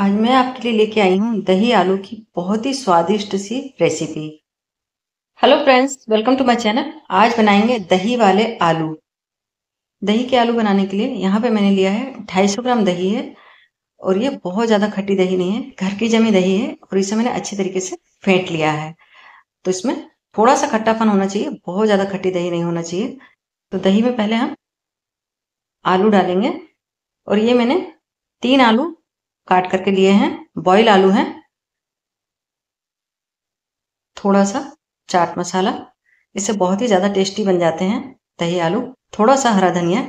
आज मैं आपके लिए लेके आई हूँ दही आलू की बहुत ही स्वादिष्ट सी recipe hello friends welcome to my channel आज बनाएंगे दही वाले आलू दही के आलू बनाने के लिए यहाँ पे मैंने लिया है 250 ग्राम दही है और ये बहुत ज़्यादा खट्टी दही नहीं है घर की जमी दही है और इसे मैंने अच्छे तरीके से फेंट लिया है तो इसमें थोड़ा सा खट्टापन होना चाहिए बहुत ज़्यादा खट्टी दही नहीं होना चाहिए तो दही में पहले हम आलू डालेंगे और ये मैंने तीन आलू काट करके लिए हैं बॉइल आलू हैं थोड़ा सा चाट मसाला इससे बहुत ही ज़्यादा टेस्टी बन जाते हैं दही आलू थोड़ा सा हरा धनिया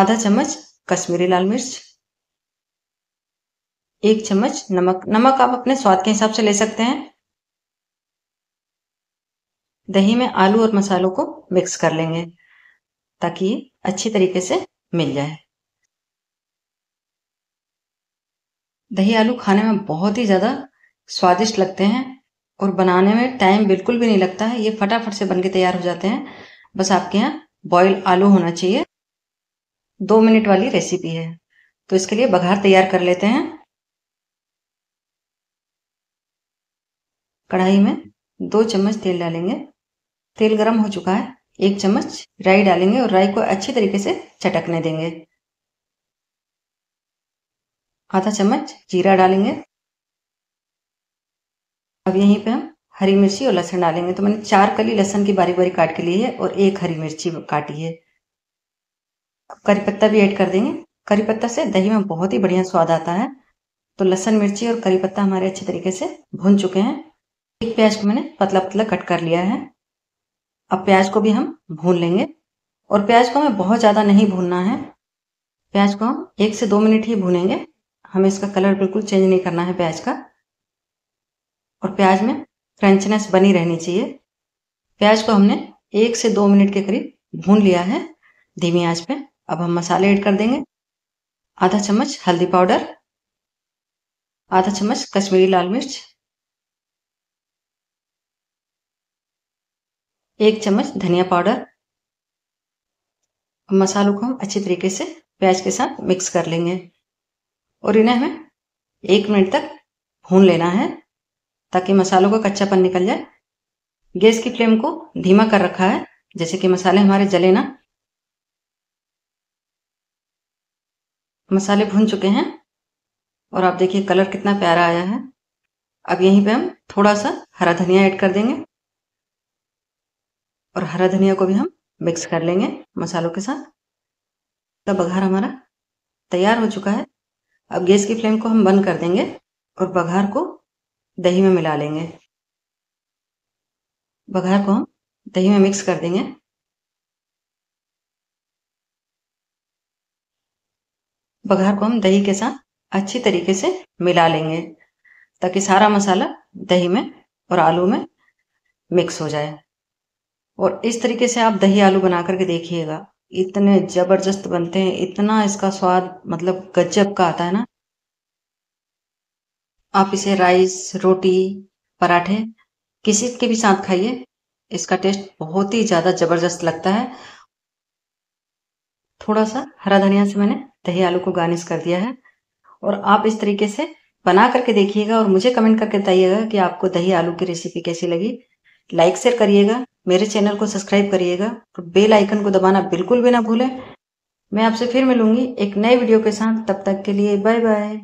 आधा चम्मच कश्मीरी लाल मिर्च एक चम्मच नमक नमक आप अपने स्वाद के हिसाब से ले सकते हैं दही में आलू और मसालों को मिक्स कर लेंगे ताकि अच्छी तरीके से मिल जाए दही आलू खाने में बहुत ही ज़्यादा स्वादिष्ट लगते हैं और बनाने में टाइम बिल्कुल भी नहीं लगता है ये फटाफट से बन के तैयार हो जाते हैं बस आपके यहाँ बॉयल आलू होना चाहिए दो मिनट वाली रेसिपी है तो इसके लिए बघार तैयार कर लेते हैं कढ़ाई में दो चम्मच तेल डालेंगे तेल गर्म हो चुका है एक चम्मच राई डालेंगे और राई को अच्छी तरीके से चटकने देंगे आधा चम्मच जीरा डालेंगे अब यहीं पे हम हरी मिर्ची और लहसुन डालेंगे तो मैंने चार कली लहसुन की बारीक बारीक काट के लिए है और एक हरी मिर्ची काटी है अब करी पत्ता भी ऐड कर देंगे करी पत्ता से दही में बहुत ही बढ़िया स्वाद आता है तो लहसुन मिर्ची और करी पत्ता हमारे अच्छे तरीके से भून चुके हैं एक प्याज को मैंने पतला पतला कट कर लिया है अब प्याज को भी हम भून लेंगे और प्याज को हमें बहुत ज़्यादा नहीं भूनना है प्याज को हम एक से दो मिनट ही भूनेंगे हमें इसका कलर बिल्कुल चेंज नहीं करना है प्याज का और प्याज में क्रंचनेस बनी रहनी चाहिए प्याज को हमने एक से दो मिनट के करीब भून लिया है धीमी आंच पे अब हम मसाले ऐड कर देंगे आधा चम्मच हल्दी पाउडर आधा चम्मच कश्मीरी लाल मिर्च एक चम्मच धनिया पाउडर मसालों को हम अच्छी तरीके से प्याज के साथ मिक्स कर लेंगे और इन्हें हमें एक मिनट तक भून लेना है ताकि मसालों का कच्चापन निकल जाए गैस की फ्लेम को धीमा कर रखा है जैसे कि मसाले हमारे जले ना मसाले भून चुके हैं और आप देखिए कलर कितना प्यारा आया है अब यहीं पे हम थोड़ा सा हरा धनिया ऐड कर देंगे और हरा धनिया को भी हम मिक्स कर लेंगे मसालों के साथ तब बघार हमारा तैयार हो चुका है अब गैस की फ्लेम को हम बंद कर देंगे और बघार को दही में मिला लेंगे बघार को हम दही में मिक्स कर देंगे बघार को हम दही के साथ अच्छी तरीके से मिला लेंगे ताकि सारा मसाला दही में और आलू में मिक्स हो जाए और इस तरीके से आप दही आलू बना करके देखिएगा इतने जबरदस्त बनते हैं इतना इसका स्वाद मतलब गजब का आता है ना आप इसे राइस रोटी पराठे किसी के भी साथ खाइए इसका टेस्ट बहुत ही ज़्यादा ज़बरदस्त लगता है थोड़ा सा हरा धनिया से मैंने दही आलू को गार्निश कर दिया है और आप इस तरीके से बना करके देखिएगा और मुझे कमेंट करके बताइएगा कि आपको दही आलू की रेसिपी कैसी लगी लाइक शेयर करिएगा मेरे चैनल को सब्सक्राइब करिएगा और बेल आइकन को दबाना बिल्कुल भी ना भूलें मैं आपसे फिर मिलूंगी एक नए वीडियो के साथ तब तक के लिए बाय बाय